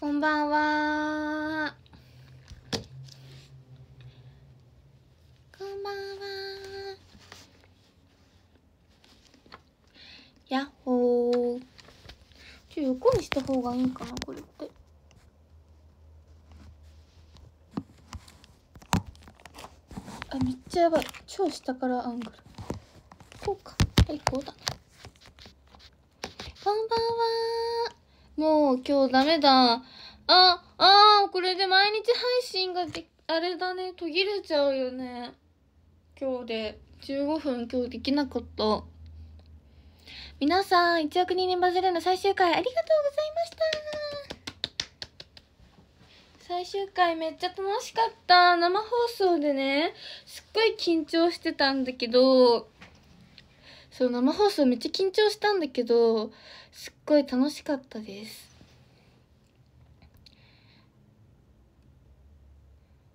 こんばんはこんばんはやっほーちょ横にした方がいいんかなこれってあめっちゃやばい超下からアングルこうかはいこうだねこんばんはもう今日ダメだ。あ、あ、これで毎日配信がで、あれだね、途切れちゃうよね。今日で。15分今日できなかった。皆さん、1億人にバズるの最終回ありがとうございました最終回めっちゃ楽しかった。生放送でね、すっごい緊張してたんだけど、そう、生放送めっちゃ緊張したんだけど、すっごい楽しかったです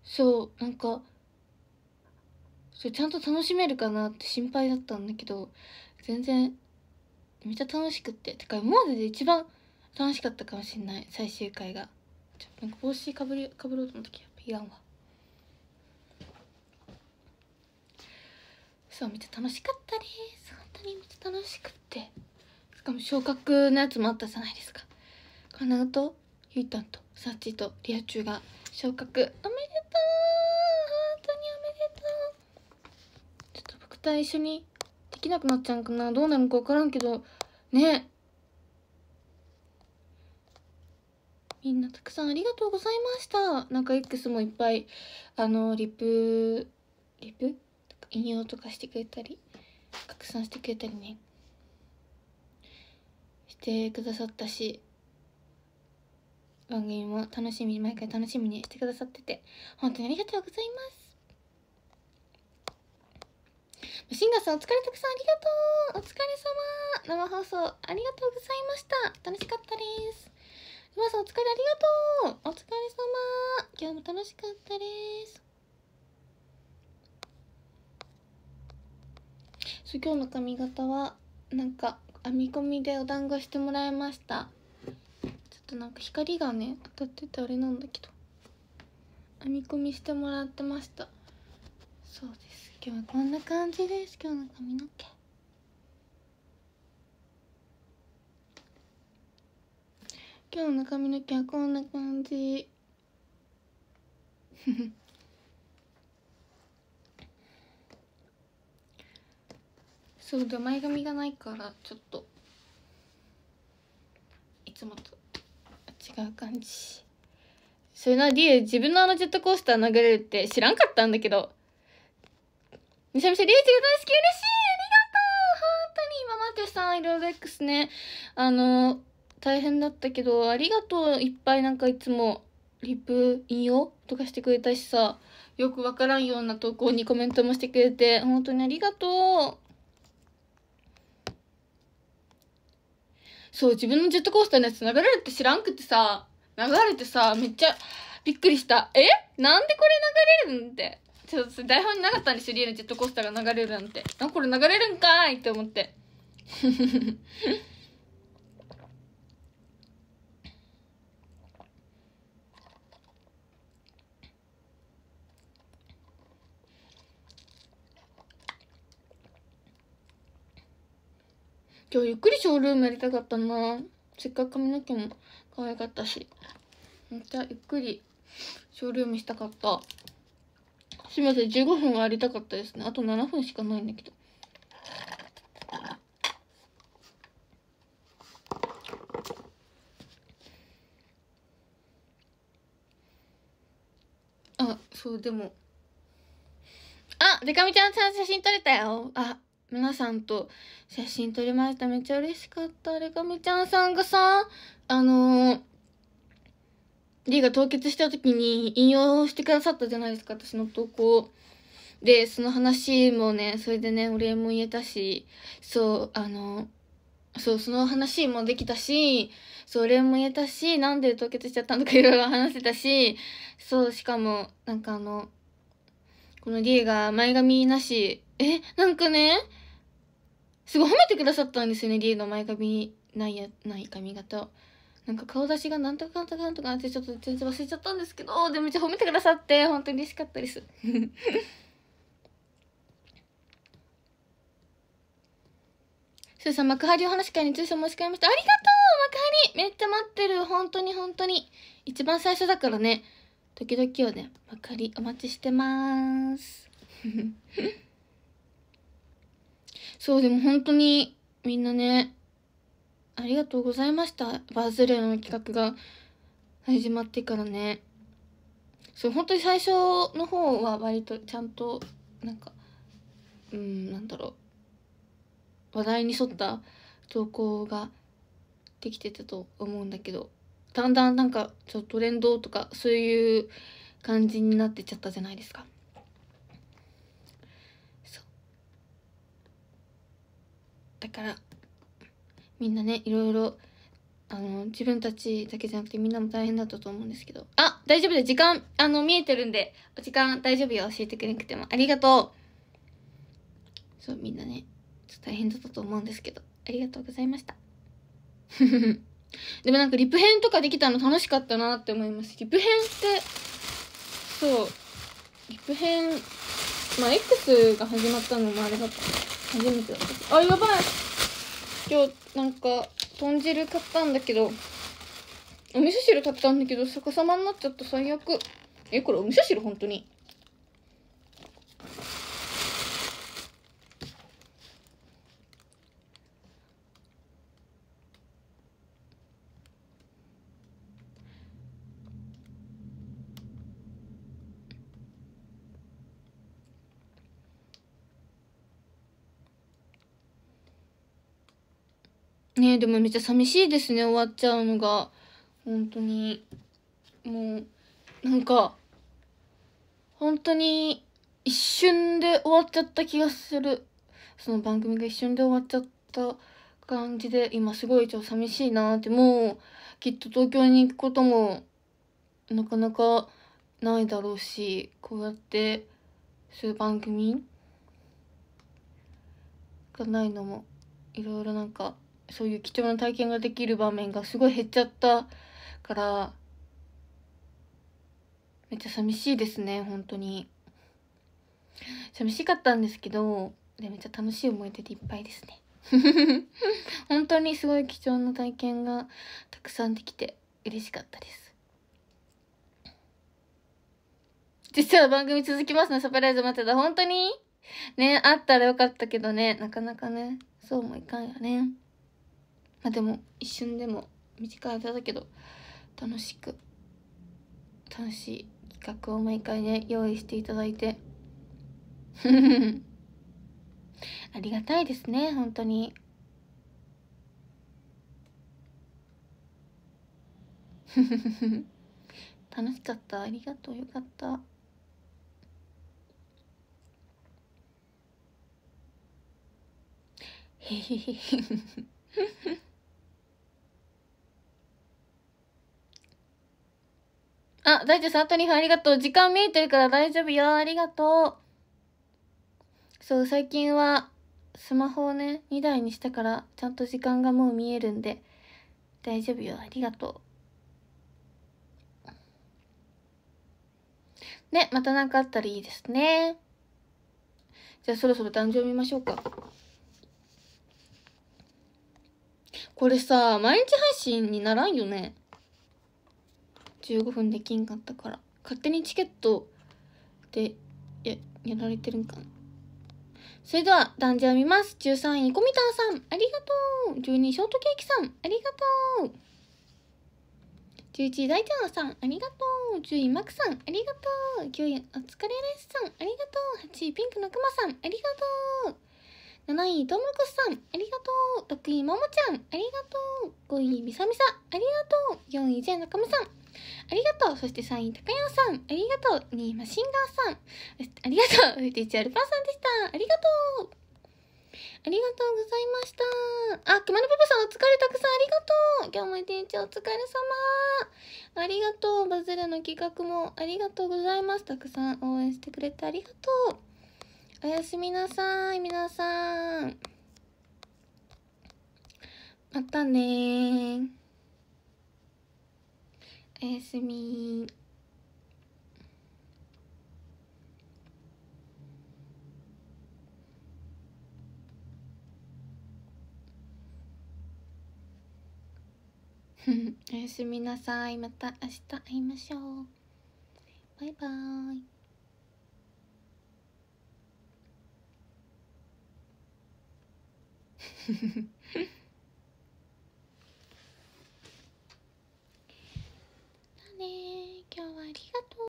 そうなんかそれちゃんと楽しめるかなって心配だったんだけど全然めっちゃ楽しくっててか今までで一番楽しかったかもしんない最終回がちょっと帽子かぶりかぶろうと思ったけいらんわそうめっちゃ楽しかったです本当にめっちゃ楽しくって。かも昇格のやつもあったじゃないですかかなとゆいたんとさっちとリア中が昇格おめでとう本当におめでとうちょっと僕と一緒にできなくなっちゃうかなどうなるか分からんけどねみんなたくさんありがとうございましたなんか X もいっぱいあのリプリプ引用とかしてくれたり拡散してくれたりねてくださったし番組も楽しみに毎回楽しみにしてくださってて本当にありがとうございますシンガーさんお疲れたくさんありがとうお疲れ様生放送ありがとうございました楽しかったです馬さんお疲れありがとうお疲れ様今日も楽しかったですそう今日の髪型はなんか編み込みでお団子してもらいましたちょっとなんか光がね当たっててあれなんだけど編み込みしてもらってましたそうです今日はこんな感じです今日の髪の毛今日の髪の毛はこんな感じそうで前髪がないからちょっといつもと違う感じそれな理エ自分のあのジェットコースター殴れるって知らんかったんだけどめちゃめちゃリエチが大好き嬉しいありがとう本当に今までさんいろいろ X ねあの大変だったけどありがとういっぱいなんかいつもリプ引用とかしてくれたしさよくわからんような投稿にコメントもしてくれて本当にありがとうそう、自分のジェットコースターのやつ流れるって知らんくてさ、流れてさ、めっちゃびっくりした。えなんでこれ流れるんって。ちょっと台本になかったんですよ、リのジェットコースターが流れるなんて。あ、これ流れるんかーいって思って。今日ゆっくりショールームやりたかったなせっかく髪の毛も可愛かったしめっちゃゆっくりショールームしたかったすみません15分はやりたかったですねあと7分しかないんだけどあそうでもあでかみちゃんさん写真撮れたよあ皆さんと写真撮りました。めっちゃ嬉しかった。あれがみちゃんさんがさ、あのー、リーが凍結した時に引用してくださったじゃないですか、私の投稿。で、その話もね、それでね、お礼も言えたし、そう、あの、そう、その話もできたし、それお礼も言えたし、なんで凍結しちゃったのかいろいろ話せたし、そう、しかも、なんかあの、この D が前髪なし。え、なんかね、すごい褒めてくださったんですよね、D の前髪ないや、ない髪型なんか顔出しがなんとかなんとかなんとかってちょっと全然忘れちゃったんですけど、でもめっちゃ褒めてくださって、本当に嬉しかったです。すーさん、幕張お話会に通称申し込みました。ありがとう幕張めっちゃ待ってる。本当に本当に。一番最初だからね。時々をねばかりお待ちしてます そうでも本当にみんなねありがとうございましたバズるの企画が始まってからねそう本当に最初の方は割とちゃんとなんかうんなんだろう話題に沿った投稿ができてたと思うんだけどだんだんなんかちょっとトレンドとかそういう感じになってちゃったじゃないですか。だからみんなねいろいろあの自分たちだけじゃなくてみんなも大変だったと思うんですけどあ大丈夫で時間あの見えてるんでお時間大丈夫よ教えてくれなくてもありがとうそうみんなねちょっと大変だったと思うんですけどありがとうございました。でもなんかリプ編とかできたの楽しかったなって思います。リプ編って、そう、リプ編、まあ X が始まったのもあれだった。初めてだったあ、やばい今日なんか豚汁買ったんだけど、お味噌汁買ったんだけど逆さまになっちゃった最悪。え、これお味噌汁本当に。ねでもめっちゃ寂しいですね終わっちゃうのが本当にもうなんか本当に一瞬で終わっちゃった気がするその番組が一瞬で終わっちゃった感じで今すごいちょっと寂しいなってもうきっと東京に行くこともなかなかないだろうしこうやってそういう番組がないのもいろいろなんかそういう貴重な体験ができる場面がすごい減っちゃったからめっちゃ寂しいですね本当に寂しかったんですけどでめっちゃ楽しい思い出でいっぱいですね 本当にすごい貴重な体験がたくさんできて嬉しかったです実は番組続きますねサプライズ待ってた本当にねあったらよかったけどねなかなかねそうもいかんよねまあでも一瞬でも短い間だけど楽しく楽しい企画を毎回ね用意していただいて ありがたいですね本当に 楽しかったありがとうよかったへへへへあ、大丈夫、ん、あと2分ありがとう。時間見えてるから大丈夫よ。ありがとう。そう、最近は、スマホをね、2台にしたから、ちゃんと時間がもう見えるんで、大丈夫よ。ありがとう。ね、また何かあったらいいですね。じゃあそろそろ誕生日見ましょうか。これさ、毎日配信にならんよね。15分できんかったから勝手にチケットでややられてるんかなそれでは男女は見ます13位コミタンさんありがとう12位ショートケーキさんありがとう11位大ちゃんさんありがとう10位マクさんありがとう9位お疲れラッスさんありがとう8位ピンクのクマさんありがとう7位とコこさんありがとう6位ももちゃんありがとう5位みさみさありがとう4位ジェンカムさんありがとうそして3位高山さんありがとう2位マシンガーさんありがとうそして1位アルパーさんでしたありがとうありがとうございましたあ熊野パパさんお疲れたくさんありがとう今日も一日お疲れ様ありがとうバズるの企画もありがとうございますたくさん応援してくれてありがとうおやすみなさい皆さんまたねおやすみ おやすみなさいまた明日会いましょうバイバーイフフフ。ね今日はありがとう